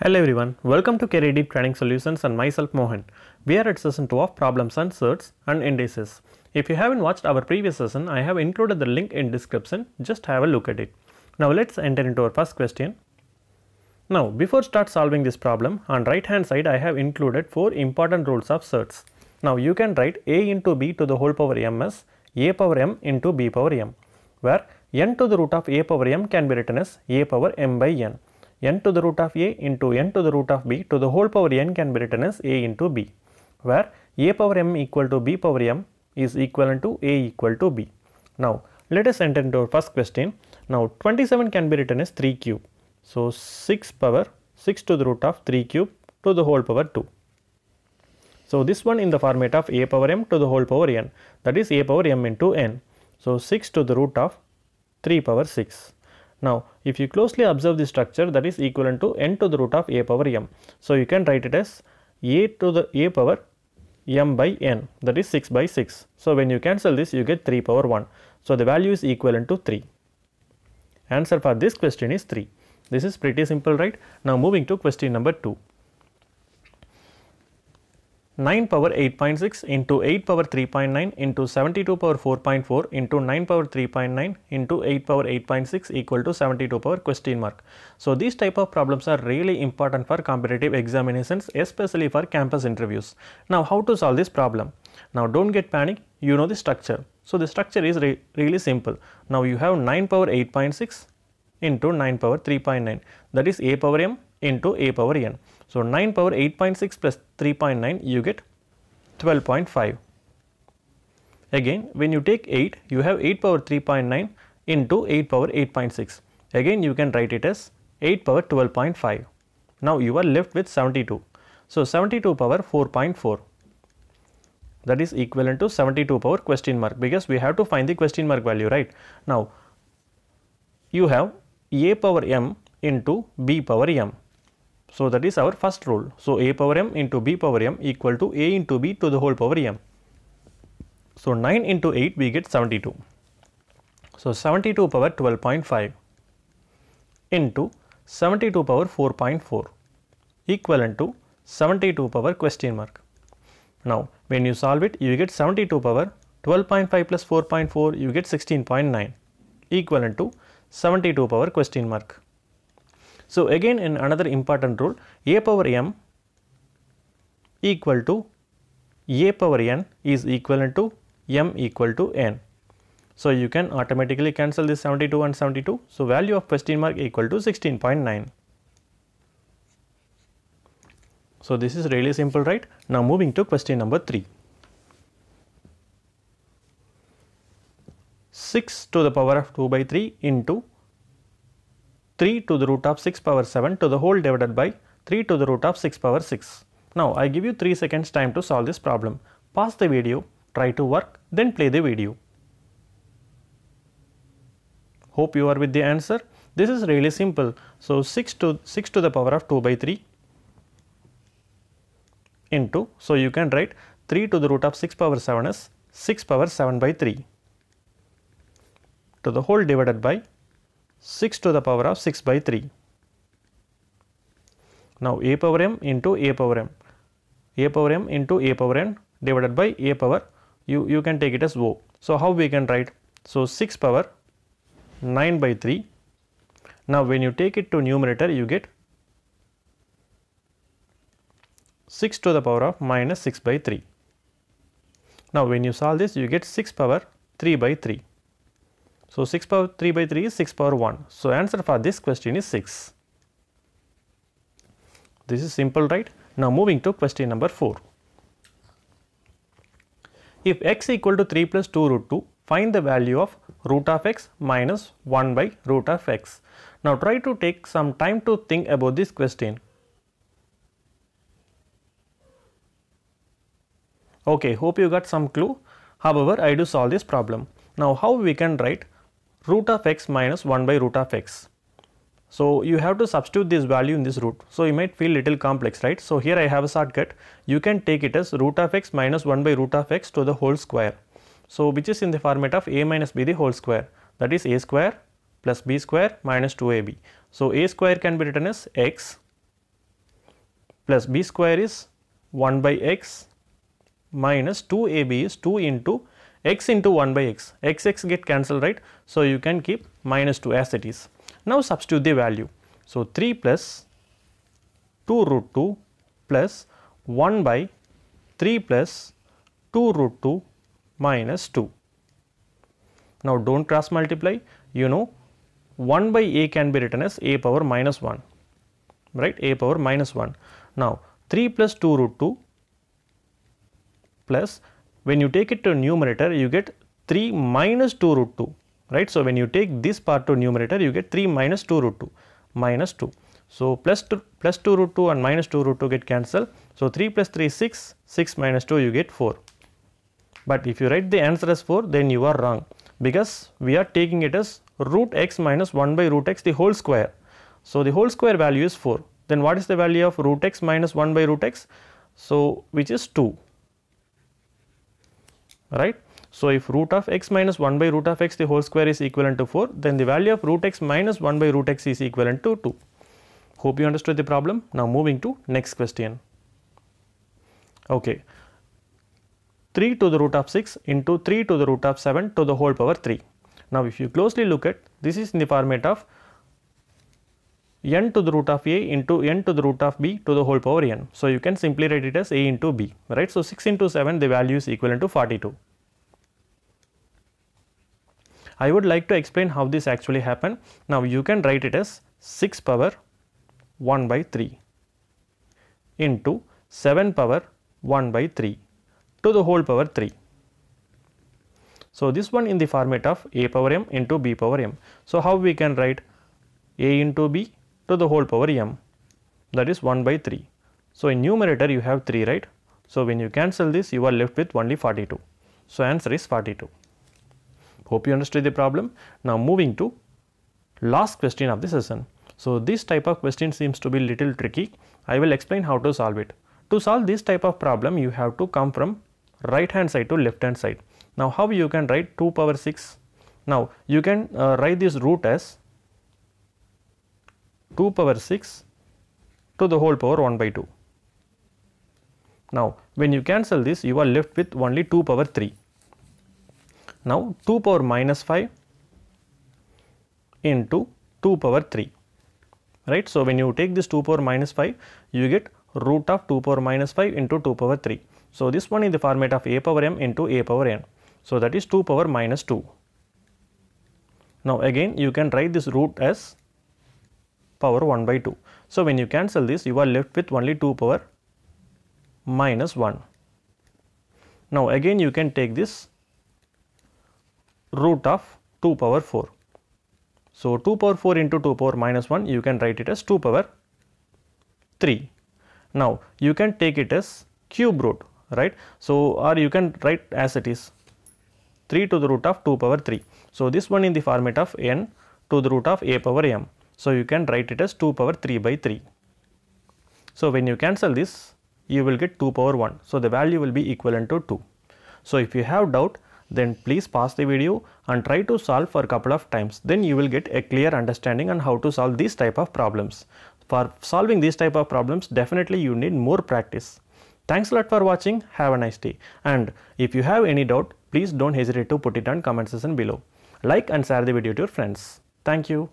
Hello everyone, welcome to Career Deep Training Solutions and myself Mohan. We are at session 2 of problems on certs and indices. If you haven't watched our previous session, I have included the link in description, just have a look at it. Now let's enter into our first question. Now before start solving this problem, on right hand side I have included 4 important rules of certs. Now you can write a into b to the whole power m as a power m into b power m, where n to the root of a power m can be written as a power m by n n to the root of a into n to the root of b to the whole power n can be written as a into b where a power m equal to b power m is equivalent to a equal to b. Now let us enter into our first question. Now 27 can be written as 3 cube. So 6 power 6 to the root of 3 cube to the whole power 2. So this one in the format of a power m to the whole power n that is a power m into n. So 6 to the root of 3 power 6 now, if you closely observe the structure that is equivalent to n to the root of a power m. So, you can write it as a to the a power m by n that is 6 by 6. So, when you cancel this you get 3 power 1. So, the value is equivalent to 3. Answer for this question is 3. This is pretty simple right. Now, moving to question number 2. 9 power 8.6 into 8 power 3.9 into 72 power 4.4 into 9 power 3.9 into 8 power 8.6 equal to 72 power question mark. So these type of problems are really important for competitive examinations especially for campus interviews. Now how to solve this problem? Now don't get panic, you know the structure. So the structure is re really simple. Now you have 9 power 8.6 into 9 power 3.9 that is a power m into a power n. So 9 power 8.6 plus 3.9 you get 12.5. Again when you take 8 you have 8 power 3.9 into 8 power 8.6. Again you can write it as 8 power 12.5. Now you are left with 72. So 72 power 4.4 that is equivalent to 72 power question mark because we have to find the question mark value right. Now you have a power m into b power m so that is our first rule. So a power m into b power m equal to a into b to the whole power m. So 9 into 8 we get 72. So 72 power 12.5 into 72 power 4.4 equivalent to 72 power question mark. Now when you solve it you get 72 power 12.5 plus 4.4 you get 16.9 equivalent to 72 power question mark. So again in another important rule a power m equal to a power n is equivalent to m equal to n. So you can automatically cancel this 72 and 72. So value of question mark equal to 16.9. So this is really simple right. Now moving to question number 3. 6 to the power of 2 by 3 into 3 to the root of 6 power 7 to the whole divided by 3 to the root of 6 power 6. Now I give you 3 seconds time to solve this problem. Pause the video, try to work, then play the video. Hope you are with the answer. This is really simple. So 6 to 6 to the power of 2 by 3 into so you can write 3 to the root of 6 power 7 is 6 power 7 by 3 to the whole divided by 6 to the power of 6 by 3. Now a power m into a power m, a power m into a power n divided by a power, you, you can take it as O. So how we can write? So 6 power 9 by 3. Now when you take it to numerator, you get 6 to the power of minus 6 by 3. Now when you solve this, you get 6 power 3 by 3. So 6 power 3 by 3 is 6 power 1. So answer for this question is 6. This is simple right. Now moving to question number 4. If x equal to 3 plus 2 root 2, find the value of root of x minus 1 by root of x. Now try to take some time to think about this question. Okay, hope you got some clue. However, I do solve this problem. Now how we can write root of x minus 1 by root of x. So you have to substitute this value in this root. So you might feel little complex, right? So here I have a shortcut. You can take it as root of x minus 1 by root of x to the whole square. So which is in the format of a minus b the whole square. That is a square plus b square minus 2ab. So a square can be written as x plus b square is 1 by x minus 2ab is 2 into x into 1 by x, x x get cancelled right. So, you can keep minus 2 as it is. Now, substitute the value. So, 3 plus 2 root 2 plus 1 by 3 plus 2 root 2 minus 2. Now, do not cross multiply, you know 1 by a can be written as a power minus 1, right, a power minus 1. Now, 3 plus 2 root 2 plus when you take it to numerator, you get 3 minus 2 root 2, right? So, when you take this part to numerator, you get 3 minus 2 root 2, minus 2. So, plus 2, plus 2 root 2 and minus 2 root 2 get cancelled. So, 3 plus 3 6, 6 minus 2 you get 4. But if you write the answer as 4, then you are wrong because we are taking it as root x minus 1 by root x the whole square. So, the whole square value is 4. Then what is the value of root x minus 1 by root x? So, which is 2 right. So, if root of x minus 1 by root of x the whole square is equivalent to 4 then the value of root x minus 1 by root x is equivalent to 2. Hope you understood the problem. Now moving to next question. Okay. 3 to the root of 6 into 3 to the root of 7 to the whole power 3. Now if you closely look at this is in the format of n to the root of a into n to the root of b to the whole power n. So, you can simply write it as a into b, right. So, 6 into 7 the value is equivalent to 42. I would like to explain how this actually happened. Now, you can write it as 6 power 1 by 3 into 7 power 1 by 3 to the whole power 3. So, this one in the format of a power m into b power m. So, how we can write a into b to the whole power m that is 1 by 3. So in numerator you have 3 right. So when you cancel this you are left with only 42. So answer is 42. Hope you understood the problem. Now moving to last question of the session. So this type of question seems to be little tricky. I will explain how to solve it. To solve this type of problem you have to come from right hand side to left hand side. Now how you can write 2 power 6? Now you can uh, write this root as 2 power 6 to the whole power 1 by 2. Now when you cancel this you are left with only 2 power 3. Now 2 power minus 5 into 2 power 3 right. So when you take this 2 power minus 5 you get root of 2 power minus 5 into 2 power 3. So this one in the format of a power m into a power n. So that is 2 power minus 2. Now again you can write this root as power 1 by 2. So when you cancel this you are left with only 2 power minus 1. Now again you can take this root of 2 power 4. So 2 power 4 into 2 power minus 1 you can write it as 2 power 3. Now you can take it as cube root right. So or you can write as it is 3 to the root of 2 power 3. So this one in the format of n to the root of a power m. So, you can write it as 2 power 3 by 3. So, when you cancel this you will get 2 power 1. So, the value will be equivalent to 2. So, if you have doubt then please pause the video and try to solve for a couple of times then you will get a clear understanding on how to solve these type of problems. For solving these type of problems definitely you need more practice. Thanks a lot for watching, have a nice day and if you have any doubt please don't hesitate to put it on comment section below. Like and share the video to your friends. Thank you.